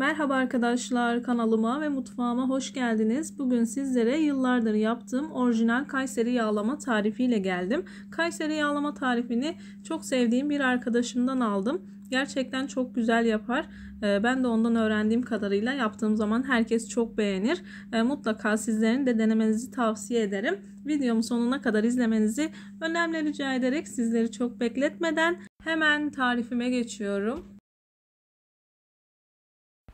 Merhaba arkadaşlar kanalıma ve mutfağıma hoş geldiniz. Bugün sizlere yıllardır yaptığım orijinal Kayseri yağlama tarifiyle geldim. Kayseri yağlama tarifini çok sevdiğim bir arkadaşımdan aldım. Gerçekten çok güzel yapar. Ee, ben de ondan öğrendiğim kadarıyla yaptığım zaman herkes çok beğenir. Ee, mutlaka sizlerin de denemenizi tavsiye ederim. Videomu sonuna kadar izlemenizi önemli rica ederek sizleri çok bekletmeden hemen tarifime geçiyorum.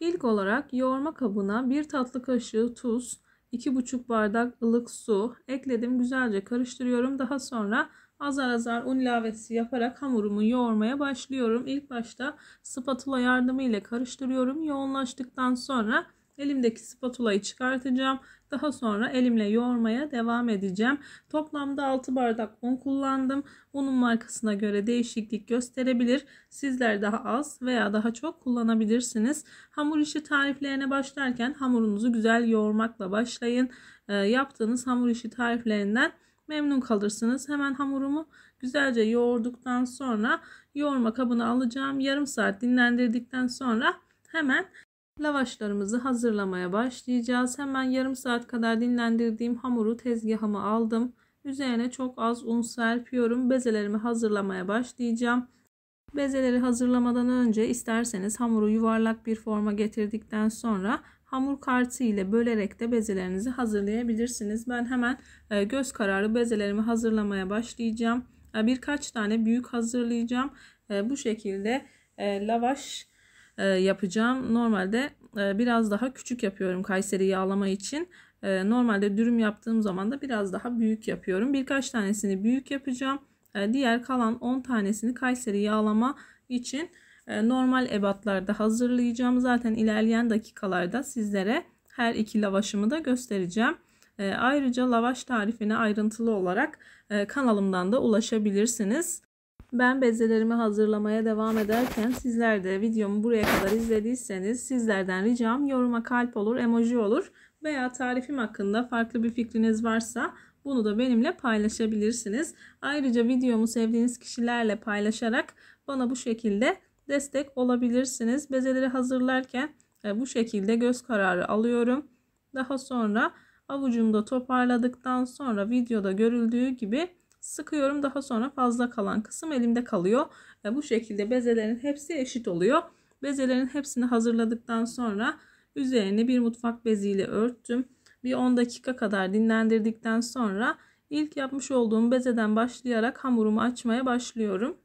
İlk olarak yoğurma kabına 1 tatlı kaşığı tuz, 2,5 bardak ılık su ekledim. Güzelce karıştırıyorum. Daha sonra azar azar un ilavesi yaparak hamurumu yoğurmaya başlıyorum. İlk başta spatula yardımıyla karıştırıyorum. Yoğunlaştıktan sonra elimdeki spatulayı çıkartacağım daha sonra elimle yoğurmaya devam edeceğim. Toplamda 6 bardak un kullandım. Unun markasına göre değişiklik gösterebilir. Sizler daha az veya daha çok kullanabilirsiniz. Hamur işi tariflerine başlarken hamurunuzu güzel yoğurmakla başlayın. E, yaptığınız hamur işi tariflerinden memnun kalırsınız. Hemen hamurumu güzelce yoğurduktan sonra yoğurma kabını alacağım. Yarım saat dinlendirdikten sonra hemen Lavaşlarımızı hazırlamaya başlayacağız. Hemen yarım saat kadar dinlendirdiğim hamuru tezgahıma aldım. Üzerine çok az un serpiyorum. Bezelerimi hazırlamaya başlayacağım. Bezeleri hazırlamadan önce isterseniz hamuru yuvarlak bir forma getirdikten sonra hamur kartı ile bölerek de bezelerinizi hazırlayabilirsiniz. Ben hemen e, göz kararı bezelerimi hazırlamaya başlayacağım. E, birkaç tane büyük hazırlayacağım. E, bu şekilde lavaş e, yapacağım. Normalde e, biraz daha küçük yapıyorum Kayseri yağlama için. E, normalde dürüm yaptığım zaman da biraz daha büyük yapıyorum. Birkaç tanesini büyük yapacağım. diğer kalan 10 tanesini Kayseri yağlama için normal ebatlarda hazırlayacağım. Zaten ilerleyen dakikalarda sizlere her iki lavaşımı da göstereceğim. ayrıca lavaş tarifine ayrıntılı olarak kanalımdan da ulaşabilirsiniz. Ben bezelerimi hazırlamaya devam ederken sizler de videomu buraya kadar izlediyseniz sizlerden ricam yoruma kalp olur, emoji olur veya tarifim hakkında farklı bir fikriniz varsa bunu da benimle paylaşabilirsiniz. Ayrıca videomu sevdiğiniz kişilerle paylaşarak bana bu şekilde destek olabilirsiniz. Bezeleri hazırlarken e, bu şekilde göz kararı alıyorum. Daha sonra avucumda toparladıktan sonra videoda görüldüğü gibi sıkıyorum. Daha sonra fazla kalan kısım elimde kalıyor. ve bu şekilde bezelerin hepsi eşit oluyor. Bezelerin hepsini hazırladıktan sonra üzerine bir mutfak beziyle örttüm. Bir 10 dakika kadar dinlendirdikten sonra ilk yapmış olduğum bezeden başlayarak hamurumu açmaya başlıyorum.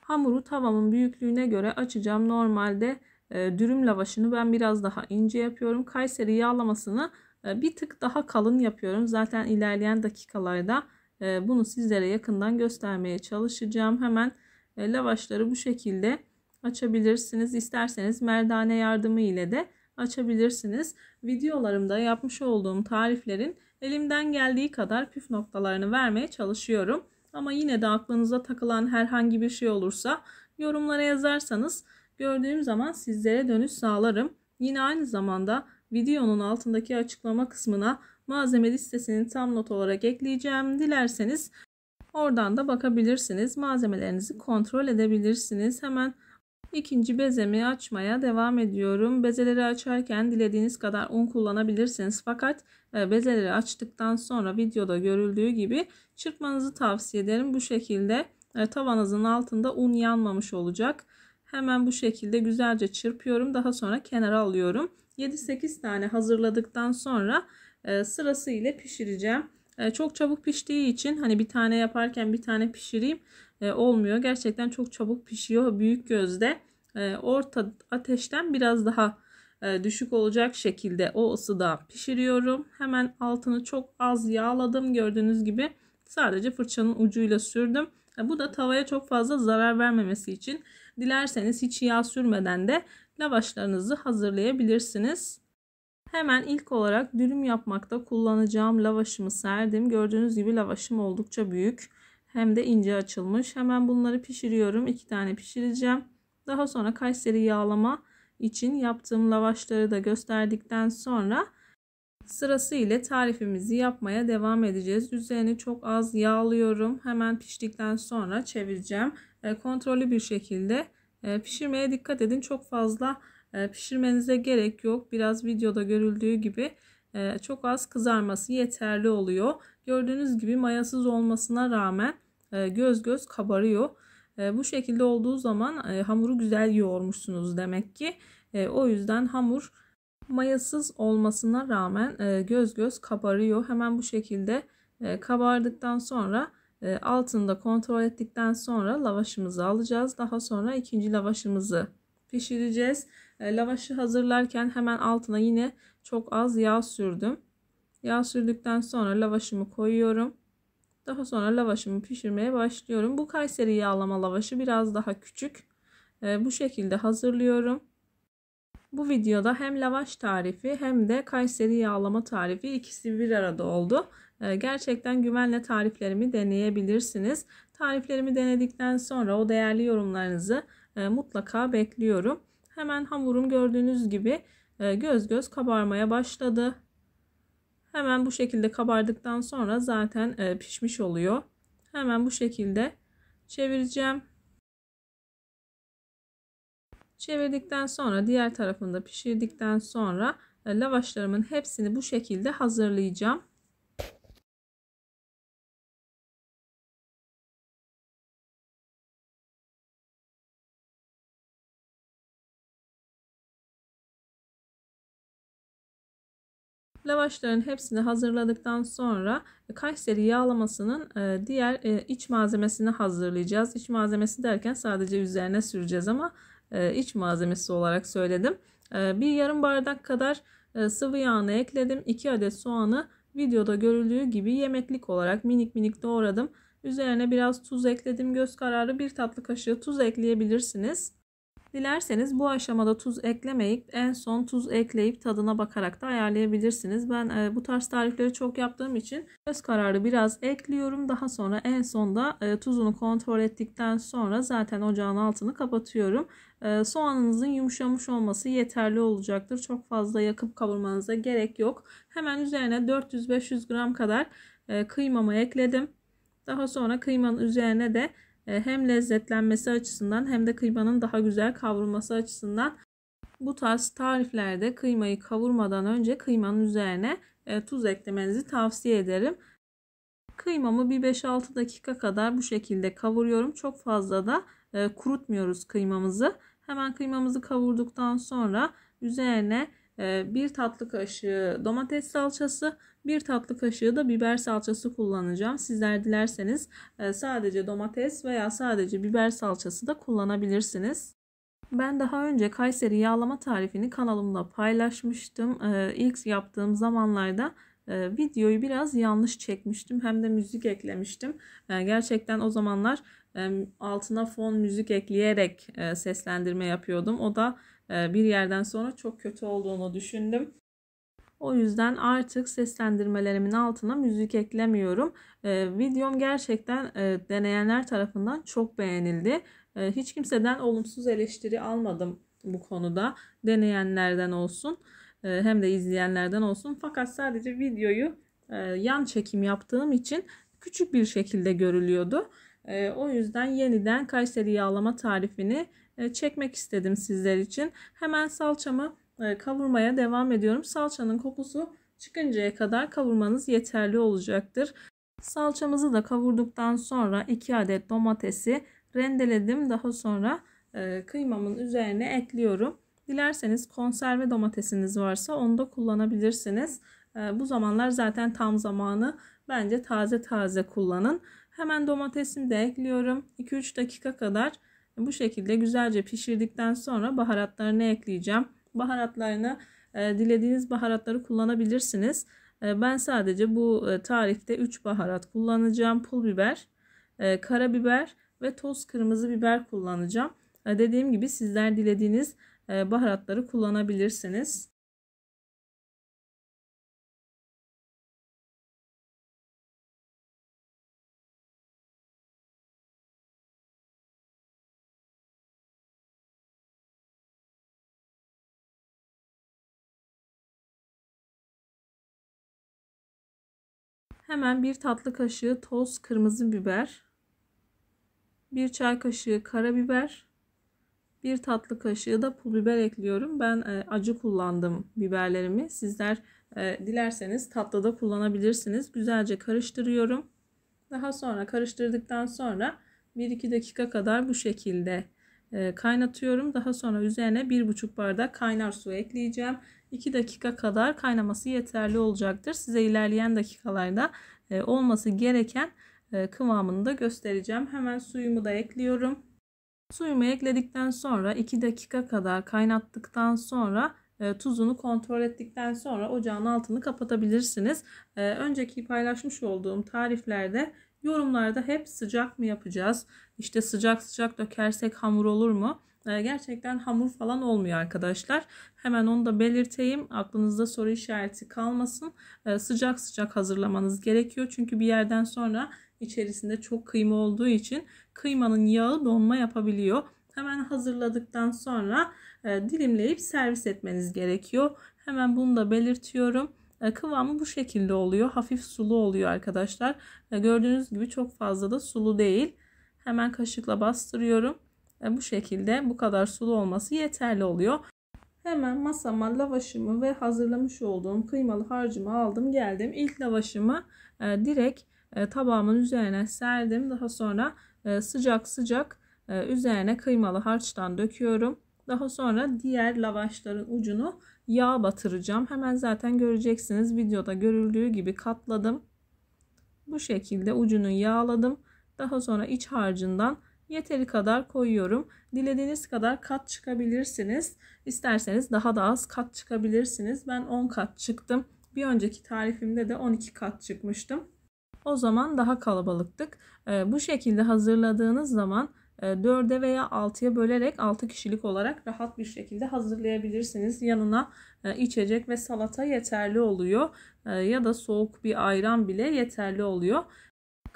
Hamuru tavamın büyüklüğüne göre açacağım. Normalde e, dürüm lavaşını ben biraz daha ince yapıyorum. Kayseri yağlamasını e, bir tık daha kalın yapıyorum. Zaten ilerleyen dakikalarda ee, bunu sizlere yakından göstermeye çalışacağım. Hemen e, lavaşları bu şekilde açabilirsiniz. İsterseniz merdane yardımı ile de açabilirsiniz. Videolarımda yapmış olduğum tariflerin elimden geldiği kadar püf noktalarını vermeye çalışıyorum. Ama yine de aklınıza takılan herhangi bir şey olursa yorumlara yazarsanız gördüğüm zaman sizlere dönüş sağlarım. Yine aynı zamanda videonun altındaki açıklama kısmına malzeme listesini tam not olarak ekleyeceğim. Dilerseniz oradan da bakabilirsiniz. Malzemelerinizi kontrol edebilirsiniz. Hemen ikinci bezemi açmaya devam ediyorum. Bezeleri açarken dilediğiniz kadar un kullanabilirsiniz. Fakat e, bezeleri açtıktan sonra videoda görüldüğü gibi çırpmanızı tavsiye ederim. Bu şekilde e, tavanızın altında un yanmamış olacak. Hemen bu şekilde güzelce çırpıyorum. Daha sonra kenara alıyorum. 7-8 tane hazırladıktan sonra e, sırasıyla pişireceğim. E, çok çabuk piştiği için hani bir tane yaparken bir tane pişireyim e, olmuyor. Gerçekten çok çabuk pişiyor büyük gözde. E, orta ateşten biraz daha düşük olacak şekilde o ısıda pişiriyorum. Hemen altını çok az yağladım gördüğünüz gibi. Sadece fırçanın ucuyla sürdüm. Bu da tavaya çok fazla zarar vermemesi için dilerseniz hiç yağ sürmeden de lavaşlarınızı hazırlayabilirsiniz. Hemen ilk olarak dürüm yapmakta kullanacağım lavaşımı serdim. Gördüğünüz gibi lavaşım oldukça büyük. Hem de ince açılmış. Hemen bunları pişiriyorum. İki tane pişireceğim. Daha sonra Kayseri yağlama için yaptığım lavaşları da gösterdikten sonra Sırası ile tarifimizi yapmaya devam edeceğiz. Üzerini çok az yağlıyorum. Hemen piştikten sonra çevireceğim. E, kontrollü bir şekilde ee, pişirmeye dikkat edin. Çok fazla e, pişirmenize gerek yok. Biraz videoda görüldüğü gibi e, çok az kızarması yeterli oluyor. Gördüğünüz gibi mayasız olmasına rağmen e, göz göz kabarıyor. Bu şekilde olduğu zaman hamuru güzel yoğurmuşsunuz demek ki. O yüzden hamur mayasız olmasına rağmen göz göz kabarıyor. Hemen bu şekilde kabardıktan sonra ee, altını da kontrol ettikten sonra lavaşımızı alacağız. Daha sonra ikinci lavaşımızı pişireceğiz. Ee, lavaşı hazırlarken hemen altına yine çok az yağ sürdüm. Yağ sürdükten sonra lavaşımı koyuyorum. Daha sonra lavaşımı pişirmeye başlıyorum. Bu Kayseri yağlama lavaşı biraz daha küçük. Ee, bu şekilde hazırlıyorum. Bu videoda hem lavaş tarifi hem de Kayseri yağlama tarifi ikisi bir arada oldu. Ee, gerçekten güvenle tariflerimi deneyebilirsiniz. Tariflerimi denedikten sonra o değerli yorumlarınızı e, mutlaka bekliyorum. Hemen hamurum gördüğünüz gibi e, göz göz kabarmaya başladı. Hemen bu şekilde kabardıktan sonra zaten e, pişmiş oluyor. Hemen bu şekilde çevireceğim. Çevirdikten sonra diğer tarafında pişirdikten sonra lavaşlarımın hepsini bu şekilde hazırlayacağım. Lavaşların hepsini hazırladıktan sonra e, Kayseri yağlamasının e, diğer e, iç malzemesini hazırlayacağız. İç malzemesi derken sadece üzerine süreceğiz ama iç malzemesi olarak söyledim. Bir yarım bardak kadar sıvı yağını ekledim. 2 adet soğanı videoda görüldüğü gibi yemeklik olarak minik minik doğradım. Üzerine biraz tuz ekledim. Göz kararı bir tatlı kaşığı tuz ekleyebilirsiniz. Dilerseniz bu aşamada tuz eklemeyip en son tuz ekleyip tadına bakarak da ayarlayabilirsiniz. Ben e, bu tarz tarifleri çok yaptığım için göz kararı biraz ekliyorum. Daha sonra en sonda e, tuzunu kontrol ettikten sonra zaten ocağın altını kapatıyorum. E, soğanınızın yumuşamış olması yeterli olacaktır. Çok fazla yakıp kavurmanıza gerek yok. Hemen üzerine 400-500 gram kadar e, kıymamı ekledim. Daha sonra kıymanın üzerine de e, hem lezzetlenmesi açısından hem de kıymanın daha güzel kavrulması açısından bu tarz tariflerde kıymayı kavurmadan önce kıymanın üzerine e, tuz eklemenizi tavsiye ederim. Kıymamı bir 5-6 dakika kadar bu şekilde kavuruyorum. Çok fazla da e, kurutmuyoruz kıymamızı. Hemen kıymamızı kavurduktan sonra üzerine 1 ee, tatlı kaşığı domates salçası, 1 tatlı kaşığı da biber salçası kullanacağım. Sizler dilerseniz e, sadece domates veya sadece biber salçası da kullanabilirsiniz. Ben daha önce Kayseri yağlama tarifini kanalımda paylaşmıştım. Ee, ilk yaptığım zamanlarda e, videoyu biraz yanlış çekmiştim hem de müzik eklemiştim. Ee, gerçekten o zamanlar altına fon müzik ekleyerek e, seslendirme yapıyordum. O da e, bir yerden sonra çok kötü olduğunu düşündüm. O yüzden artık seslendirmelerimin altına müzik eklemiyorum. E, videom gerçekten deneyenler tarafından çok beğenildi. hiç kimseden olumsuz eleştiri almadım bu konuda. Deneyenlerden olsun hem de izleyenlerden olsun. Fakat sadece videoyu yan çekim yaptığım için küçük bir şekilde görülüyordu. E, o yüzden yeniden Kayseri yağlama tarifini e, çekmek istedim sizler için. Hemen salçamı e, kavurmaya devam ediyorum. Salçanın kokusu çıkıncaya kadar kavurmanız yeterli olacaktır. Salçamızı da kavurduktan sonra 2 adet domatesi rendeledim. Daha sonra e, kıymamın üzerine ekliyorum. Dilerseniz konserve domatesiniz varsa onu da kullanabilirsiniz. E, bu zamanlar zaten tam zamanı. Bence taze taze kullanın. Hemen domatesimi de ekliyorum. 2-3 dakika kadar bu şekilde güzelce pişirdikten sonra baharatlarını ekleyeceğim. Baharatlarını e, dilediğiniz baharatları kullanabilirsiniz. E, ben sadece bu e, tarifte 3 baharat kullanacağım. Pul biber, karabiber ve toz kırmızı biber kullanacağım. dediğim gibi sizler dilediğiniz baharatları kullanabilirsiniz. Hemen bir tatlı kaşığı toz kırmızı biber, bir çay kaşığı karabiber, bir tatlı kaşığı da pul biber ekliyorum. Ben e, acı kullandım biberlerimi. Sizler e, dilerseniz tatlıda kullanabilirsiniz. Güzelce karıştırıyorum. Daha sonra karıştırdıktan sonra 1-2 dakika kadar bu şekilde e, kaynatıyorum. Daha sonra üzerine 1,5 bardak kaynar su ekleyeceğim. 2 dakika kadar kaynaması yeterli olacaktır. Size ilerleyen dakikalarda e, olması gereken e, kıvamını da göstereceğim. Hemen suyumu da ekliyorum. Suyumu ekledikten sonra 2 dakika kadar kaynattıktan sonra e, tuzunu kontrol ettikten sonra ocağın altını kapatabilirsiniz. Önceki paylaşmış olduğum tariflerde yorumlarda hep sıcak mı yapacağız? İşte sıcak sıcak dökersek hamur olur mu? Ee, gerçekten hamur falan olmuyor arkadaşlar. Hemen onu da belirteyim. Aklınızda soru işareti kalmasın. Ee, sıcak sıcak hazırlamanız gerekiyor. Çünkü bir yerden sonra içerisinde çok kıyma olduğu için kıymanın yağı donma yapabiliyor. Hemen hazırladıktan sonra e, dilimleyip servis etmeniz gerekiyor. Hemen bunu da belirtiyorum. E, kıvamı bu şekilde oluyor. Hafif sulu oluyor arkadaşlar. E, gördüğünüz gibi çok fazla da sulu değil. Hemen kaşıkla bastırıyorum e, bu şekilde bu kadar sulu olması yeterli oluyor. Hemen masama lavaşımı ve hazırlamış olduğum kıymalı harcımı aldım geldim. İlk lavaşımı e, direkt e, tabağımın üzerine serdim. Daha sonra e, sıcak sıcak e, üzerine kıymalı harçtan döküyorum. Daha sonra diğer lavaşların ucunu yağ batıracağım. Hemen zaten göreceksiniz videoda görüldüğü gibi katladım. Bu şekilde ucunu yağladım. Daha sonra iç harcından Yeteri kadar koyuyorum. Dilediğiniz kadar kat çıkabilirsiniz. İsterseniz daha da az kat çıkabilirsiniz. Ben 10 kat çıktım. Bir önceki tarifimde de 12 kat çıkmıştım. O zaman daha kalabalıktık. Ee, bu şekilde hazırladığınız zaman 4'e veya 6'ya bölerek 6 kişilik olarak rahat bir şekilde hazırlayabilirsiniz. Yanına e, içecek ve salata yeterli oluyor e, ya da soğuk bir ayran bile yeterli oluyor.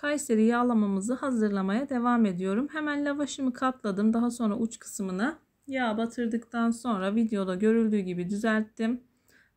Kayseri yağlamamızı hazırlamaya devam ediyorum. Hemen lavaşımı katladım. Daha sonra uç kısmını yağ batırdıktan sonra videoda görüldüğü gibi düzelttim.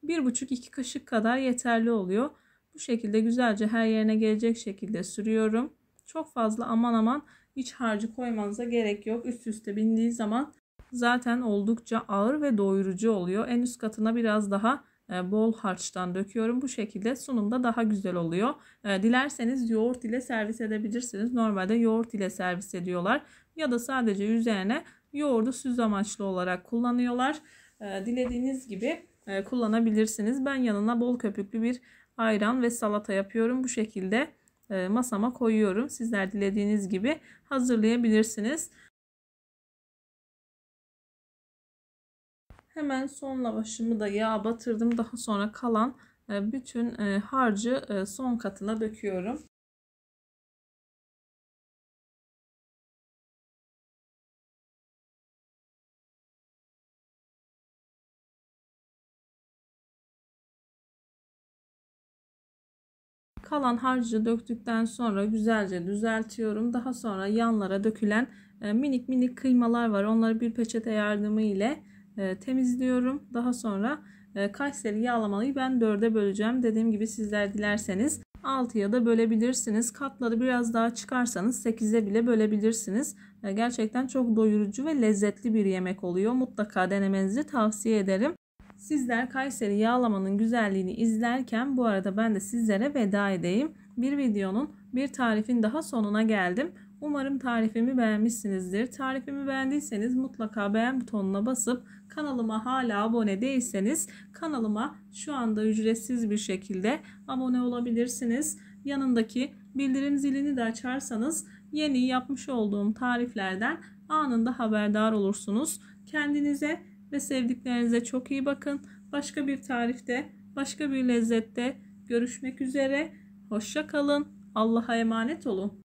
1,5-2 kaşık kadar yeterli oluyor. Bu şekilde güzelce her yerine gelecek şekilde sürüyorum. Çok fazla aman aman iç harcı koymanıza gerek yok. Üst üste bindiği zaman zaten oldukça ağır ve doyurucu oluyor. En üst katına biraz daha e, bol harçtan döküyorum. Bu şekilde sunumda daha güzel oluyor. E, dilerseniz yoğurt ile servis edebilirsiniz. Normalde yoğurt ile servis ediyorlar. Ya da sadece üzerine yoğurdu süz amaçlı olarak kullanıyorlar. E, dilediğiniz gibi kullanabilirsiniz. Ben yanına bol köpüklü bir ayran ve salata yapıyorum. Bu şekilde masama koyuyorum. Sizler dilediğiniz gibi hazırlayabilirsiniz. Hemen son lavaşımı da yağ batırdım. Daha sonra kalan e, bütün e, harcı e, son katına döküyorum. kalan harcı döktükten sonra güzelce düzeltiyorum. Daha sonra yanlara dökülen minik minik kıymalar var. Onları bir peçete yardımı ile e, temizliyorum. Daha sonra e, Kayseri yağlamalıyı ben 4'e böleceğim. Dediğim gibi sizler dilerseniz 6'ya da bölebilirsiniz. Katları biraz daha çıkarsanız 8'e bile bölebilirsiniz. E, gerçekten çok doyurucu ve lezzetli bir yemek oluyor. Mutlaka denemenizi tavsiye ederim. Sizler Kayseri yağlamanın güzelliğini izlerken bu arada ben de sizlere veda edeyim. Bir videonun bir tarifin daha sonuna geldim. Umarım tarifimi beğenmişsinizdir. Tarifimi beğendiyseniz mutlaka beğen butonuna basıp kanalıma hala abone değilseniz kanalıma şu anda ücretsiz bir şekilde abone olabilirsiniz. Yanındaki bildirim zilini de açarsanız yeni yapmış olduğum tariflerden anında haberdar olursunuz. Kendinize ve sevdiklerinize çok iyi bakın. Başka bir tarifte, başka bir lezzette görüşmek üzere. Hoşça kalın. Allah'a emanet olun.